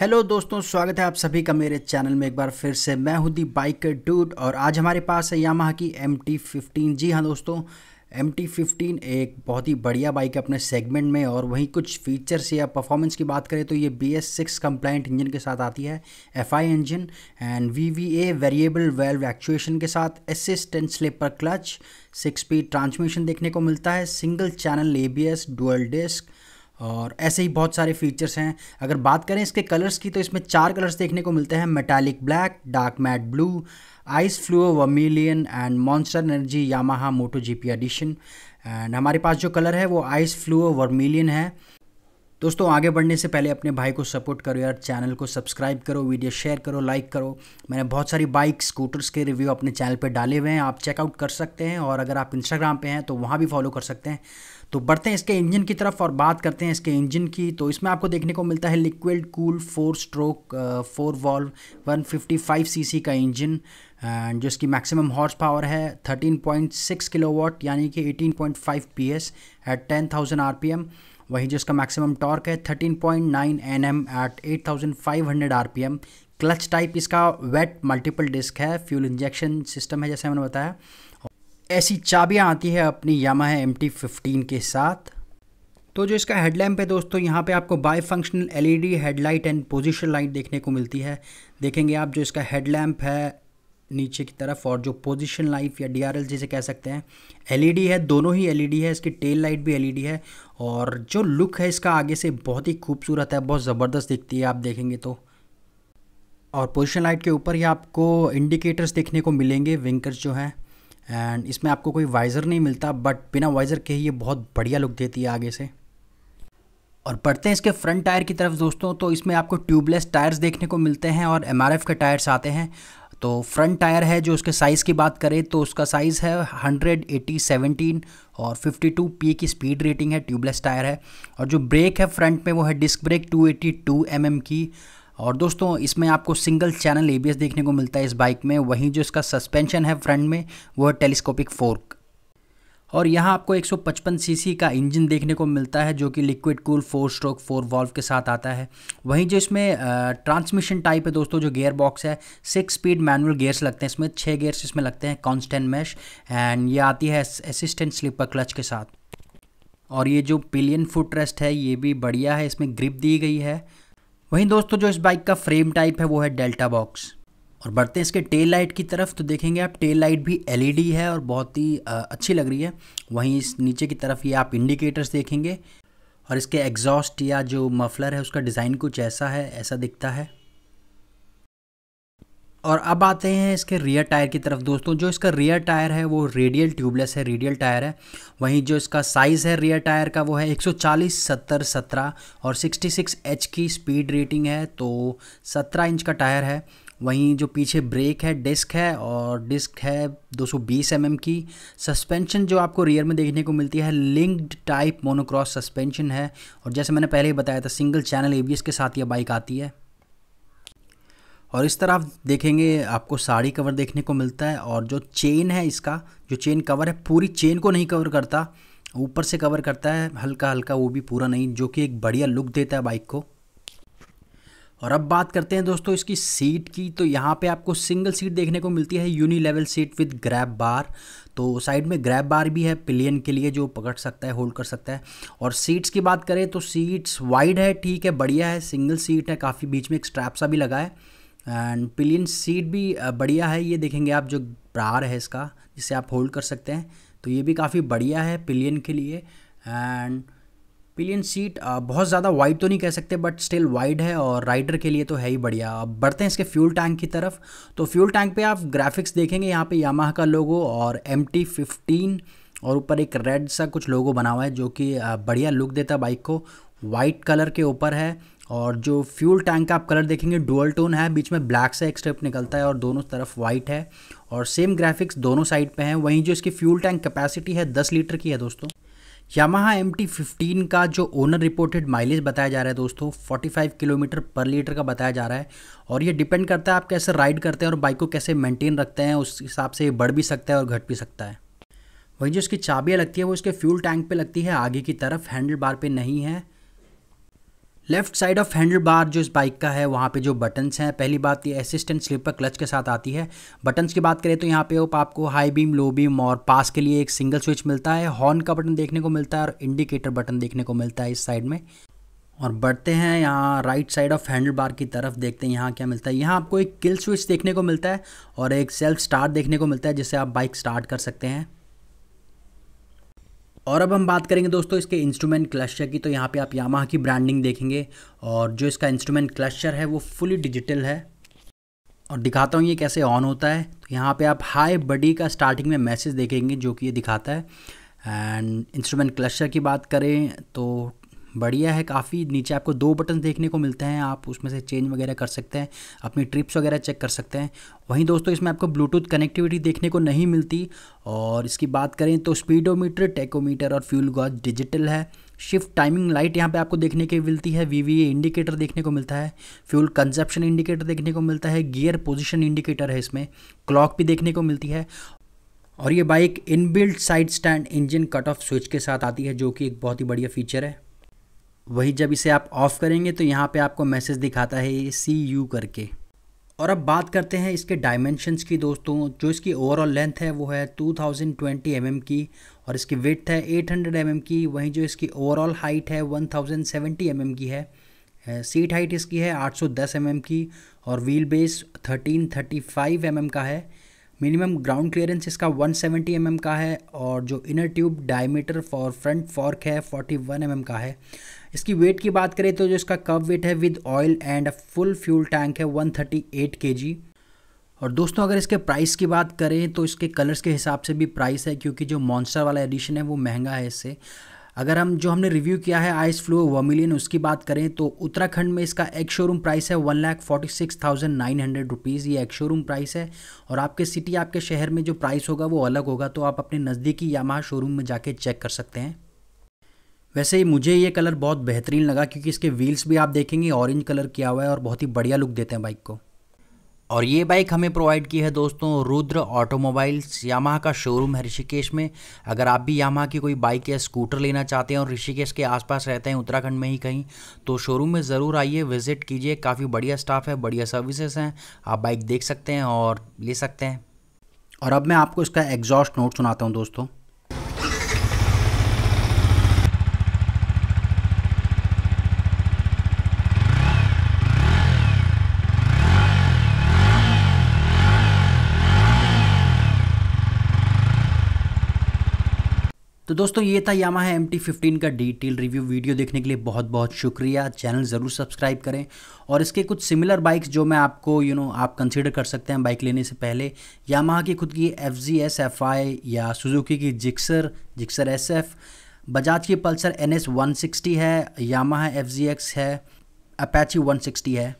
hello दोस्तों स्वागत है आप सभी का मेरे चैनल में एक बार फिर से मैं हूं दी बाइक डूड और आज हमारे पास है यामाहा की एम टी फिफ्टीन जी हाँ दोस्तों एम टी फिफ्टीन एक बहुत ही बढ़िया बाइक है अपने सेगमेंट में और वहीं कुछ फीचर्स या परफॉर्मेंस की बात करें तो ये B S six compliant engine के साथ आती है F I engine and V V A variable valve actuation के साथ assistant slipper clutch six speed transmission देखने को मिलता है single channel A B S dual disc और ऐसे ही बहुत सारे फीचर्स हैं अगर बात करें इसके कलर्स की तो इसमें चार कलर्स देखने को मिलते हैं metallic black dark matte blue ice fluo vermillion and Monster Energy Yamaha Moto G P edition and हमारे पास जो कलर है वो आइस फ्लू वर्मिलियन है दोस्तों आगे बढ़ने से पहले अपने भाई को सपोर्ट करो यार चैनल को सब्सक्राइब करो वीडियो शेयर करो लाइक करो मैंने बहुत सारी बाइक स्कूटर्स के रिव्यू अपने चैनल पर डाले हुए हैं आप चेकआउट कर सकते हैं और अगर आप इंस्टाग्राम पे हैं तो वहाँ भी फॉलो कर सकते हैं तो बढ़ते हैं इसके इंजन की तरफ और बात करते हैं इसके इंजन की तो इसमें आपको देखने को मिलता है liquid cool four stroke four valve 155 CC का इंजन जो इसकी मैक्सिमम हॉर्स पावर है 13.6 किलोवाट यानी कि 18.5 पीएस एट 10,000 आरपीएम वहीं जो इसका मैक्सिमम टॉर्क है 13.9 point NM at 8500 RPM clutch type इसका वेट मल्टीपल डिस्क है फ्यूल इंजेक्शन सिस्टम है जैसे मैंने बताया ऐसी चाबियाँ आती है अपनी यामा है एम के साथ तो जो इसका हेडलैम्प है दोस्तों यहाँ पे आपको bifunctional L headlight and position light देखने को मिलती है देखेंगे आप जो इसका हेडलैम्प है नीचे की तरफ और जो पोजीशन लाइफ या डी जिसे कह सकते हैं एलईडी e है दोनों ही एलईडी e है इसकी टेल लाइट भी एलईडी e है और जो लुक है इसका आगे से बहुत ही खूबसूरत है बहुत ज़बरदस्त दिखती है आप देखेंगे तो और पोजीशन लाइट के ऊपर ही आपको इंडिकेटर्स देखने को मिलेंगे विंकर्स जो हैं एंड इसमें आपको कोई वाइज़र नहीं मिलता बट बिना वाइज़र के ही ये बहुत बढ़िया लुक देती है आगे से और बढ़ते हैं इसके फ्रंट टायर की तरफ दोस्तों तो इसमें आपको ट्यूबलेस टायर्स देखने को मिलते हैं और एम का टायर्स आते हैं तो फ्रंट टायर है जो उसके साइज़ की बात करें तो उसका साइज़ है हंड्रेड एटी सेवनटीन और 52 पी की स्पीड रेटिंग है ट्यूबलेस टायर है और जो ब्रेक है फ्रंट में वो है डिस्क ब्रेक 282 mm की और दोस्तों इसमें आपको सिंगल चैनल एबीएस देखने को मिलता है इस बाइक में वहीं जो इसका सस्पेंशन है फ्रंट में वो है टेलीस्कोपिक फोर्क और यहाँ आपको 155 सीसी का इंजन देखने को मिलता है जो कि liquid cool four stroke four valve के साथ आता है वहीं जो इसमें ट्रांसमिशन टाइप है दोस्तों जो गियर बॉक्स है सिक्स स्पीड मैनुअल गियर्स लगते हैं इसमें छः गियर्स इसमें लगते हैं कॉन्स्टेंट मैश एंड ये आती है असिस्टेंट स्लीपर क्लच के साथ और ये जो पिलियन फुट रेस्ट है ये भी बढ़िया है इसमें ग्रिप दी गई है वहीं दोस्तों जो इस बाइक का फ्रेम टाइप है वो है डेल्टा बॉक्स और बढ़ते हैं इसके टेल लाइट की तरफ तो देखेंगे आप टेल लाइट भी एलईडी e है और बहुत ही अच्छी लग रही है वहीं इस नीचे की तरफ ये आप इंडिकेटर्स देखेंगे और इसके एग्जॉस्ट या जो मफलर है उसका डिज़ाइन कुछ ऐसा है ऐसा दिखता है और अब आते हैं इसके रियर टायर की तरफ दोस्तों जो इसका रियर टायर है वो रेडियल ट्यूबलेस है रेडियल टायर है वहीं जो इसका साइज़ है रियर टायर का वो है 140 70 17 और 66 एच की स्पीड रेटिंग है तो 17 इंच का टायर है वहीं जो पीछे ब्रेक है डिस्क है और डिस्क है 220 mm की सस्पेंशन जो आपको रियर में देखने को मिलती है लिंक्ड टाइप मोनोक्रॉस सस्पेंशन है और जैसे मैंने पहले ही बताया था सिंगल चैनल ए के साथ यह बाइक आती है और इस तरह आप देखेंगे आपको साड़ी कवर देखने को मिलता है और जो चेन है इसका जो चेन कवर है पूरी चेन को नहीं कवर करता ऊपर से कवर करता है हल्का हल्का वो भी पूरा नहीं जो कि एक बढ़िया लुक देता है बाइक को और अब बात करते हैं दोस्तों इसकी सीट की तो यहाँ पे आपको सिंगल सीट देखने को मिलती है uni level seat with grab bar तो साइड में ग्रैब बार भी है पिलियन के लिए जो पकड़ सकता है होल्ड कर सकता है और सीट्स की बात करें तो सीट्स वाइड है ठीक है बढ़िया है सिंगल सीट है काफ़ी बीच में एक स्ट्रैप सा भी लगा है एंड पिलियन सीट भी बढ़िया है ये देखेंगे आप जो ब्रार है इसका जिसे आप होल्ड कर सकते हैं तो ये भी काफ़ी बढ़िया है पिलियन के लिए एंड पिलियन सीट uh, बहुत ज़्यादा वाइड तो नहीं कह सकते बट स्टिल वाइड है और राइडर के लिए तो है ही बढ़िया अब बढ़ते हैं इसके फ्यूल टैंक की तरफ तो फ्यूल टैंक पे आप ग्राफिक्स देखेंगे यहाँ पे यामा का लोगो और एम टी फिफ्टीन और ऊपर एक रेड सा कुछ लोगो बना हुआ है जो कि uh, बढ़िया लुक देता है बाइक को वाइट कलर के ऊपर है और जो फ्यूल टैंक का आप कलर देखेंगे डुअल टोन है बीच में ब्लैक सा एक स्ट्रिप निकलता है और दोनों तरफ वाइट है और सेम ग्राफिक्स दोनों साइड पे हैं वहीं जो इसकी फ्यूल टैंक कैपेसिटी है दस लीटर की है दोस्तों यामाहा एम टी फिफ्टीन का जो ओनर रिपोर्टेड माइलेज बताया जा रहा है दोस्तों 45 किलोमीटर पर लीटर का बताया जा रहा है और ये डिपेंड करता है आप कैसे राइड करते हैं और बाइक को कैसे मेंटेन रखते हैं उस हिसाब से ये बढ़ भी सकता है और घट भी सकता है वहीं जो इसकी चाबियाँ लगती है वो इसके फ्यूल टैंक पर लगती है आगे की तरफ हैंडल बार पे नहीं है left side of handle bar जो इस बाइक का है वहाँ पे जो बटन्स हैं पहली बात ये असिस्टेंट स्लीपर क्लच के साथ आती है बटन्स की बात करें तो यहाँ पे आपको हाई बीम लो बीम और पास के लिए एक सिंगल स्विच मिलता है हॉर्न का बटन देखने को मिलता है और इंडिकेटर बटन देखने को मिलता है इस साइड में और बढ़ते हैं यहाँ right side of handle bar की तरफ देखते हैं यहाँ क्या मिलता है यहाँ आपको एक किल स्विच देखने को मिलता है और एक सेल्फ स्टार्ट देखने को मिलता है जिससे आप बाइक स्टार्ट कर सकते हैं और अब हम बात करेंगे दोस्तों इसके इंस्ट्रूमेंट क्लस्टर की तो यहाँ पे आप यामा की ब्रांडिंग देखेंगे और जो इसका इंस्ट्रूमेंट क्लस्टर है वो फुली डिजिटल है और दिखाता हूँ ये कैसे ऑन होता है तो यहाँ पे आप हाई बडी का स्टार्टिंग में मैसेज देखेंगे जो कि ये दिखाता है एंड इंस्ट्रूमेंट क्लस्टर की बात करें तो बढ़िया है काफ़ी नीचे आपको दो बटन देखने को मिलते हैं आप उसमें से चेंज वगैरह कर सकते हैं अपनी ट्रिप्स वगैरह चेक कर सकते हैं वहीं दोस्तों इसमें आपको ब्लूटूथ कनेक्टिविटी देखने को नहीं मिलती और इसकी बात करें तो स्पीडोमीटर टेकोमीटर और फ्यूल गॉज डिजिटल है शिफ्ट टाइमिंग लाइट यहाँ पे आपको देखने के मिलती है वी इंडिकेटर देखने को मिलता है फ्यूल कंजप्शन इंडिकेटर देखने को मिलता है गियर पोजिशन इंडिकेटर है इसमें क्लॉक भी देखने को मिलती है और ये bike inbuilt side stand engine cut off switch के साथ आती है जो कि एक बहुत ही बढ़िया फीचर है वही जब इसे आप ऑफ़ करेंगे तो यहाँ पे आपको मैसेज दिखाता है ये सी यू करके और अब बात करते हैं इसके डायमेंशंस की दोस्तों जो इसकी ओवरऑल लेंथ है वो है 2020 एम mm की और इसकी विथ है 800 एम mm की वहीं जो इसकी ओवरऑल हाइट है 1070 एम mm की है सीट हाइट इसकी है 810 mm की और व्हील बेस 1335 mm का है मिनिमम ग्राउंड क्लियरेंस इसका 170 सेवेंटी mm का है और जो inner tube diameter for front fork है 41 वन mm का है इसकी वेट की बात करें तो जो इसका कप वेट है with oil and full fuel tank है 138 थर्टी और दोस्तों अगर इसके प्राइस की बात करें तो इसके कलर्स के हिसाब से भी प्राइस है क्योंकि जो मॉन्स्टर वाला एडिशन है वो महंगा है इससे अगर हम जो हमने रिव्यू किया है आइस फ्लो वर्मिलियन उसकी बात करें तो उत्तराखंड में इसका एक शोरूम प्राइस है one lakh forty six thousand nine hundred rupees ये एक शोरूम प्राइस है और आपके सिटी आपके शहर में जो प्राइस होगा वो अलग होगा तो आप अपने नज़दीकी यामा शोरूम में जाके चेक कर सकते हैं वैसे ही मुझे ये कलर बहुत बेहतरीन लगा क्योंकि इसके व्हील्स भी आप देखेंगे ऑरेंज कलर किया हुआ है और बहुत ही बढ़िया लुक देते हैं बाइक को और ये बाइक हमें प्रोवाइड की है दोस्तों रुद्र ऑटोमोबाइल्स यामाहा का शोरूम है ऋषिकेश में अगर आप भी यामाहा की कोई बाइक या स्कूटर लेना चाहते हैं और ऋषिकेश के आसपास रहते हैं उत्तराखंड में ही कहीं तो शोरूम में ज़रूर आइए विजिट कीजिए काफ़ी बढ़िया स्टाफ है बढ़िया सर्विसेज हैं आप बाइक देख सकते हैं और ले सकते हैं और अब मैं आपको इसका एग्जॉस्ट नोट सुनाता हूँ दोस्तों दोस्तों ये था यामा है एम फिफ्टीन का डिटेल रिव्यू वीडियो देखने के लिए बहुत बहुत शुक्रिया चैनल ज़रूर सब्सक्राइब करें और इसके कुछ सिमिलर बाइक्स जो मैं आपको यू you नो know, आप कंसिडर कर सकते हैं बाइक लेने से पहले यामा की खुद की F Z S F I या सुजुकी की Gixxer Gixxer S F Bajaj की Pulsar N S one sixty है यामा एफ जी एक्स है अपैची वन सिक्सटी है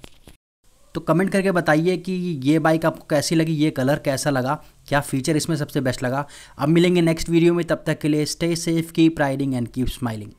तो कमेंट करके बताइए कि ये बाइक आपको कैसी लगी ये कलर कैसा लगा क्या फीचर इसमें सबसे बेस्ट लगा अब मिलेंगे नेक्स्ट वीडियो में तब तक के लिए stay safe keep riding and keep smiling